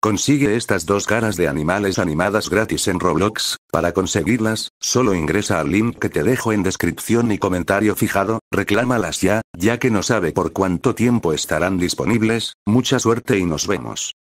Consigue estas dos caras de animales animadas gratis en Roblox, para conseguirlas, solo ingresa al link que te dejo en descripción y comentario fijado, reclámalas ya, ya que no sabe por cuánto tiempo estarán disponibles, mucha suerte y nos vemos.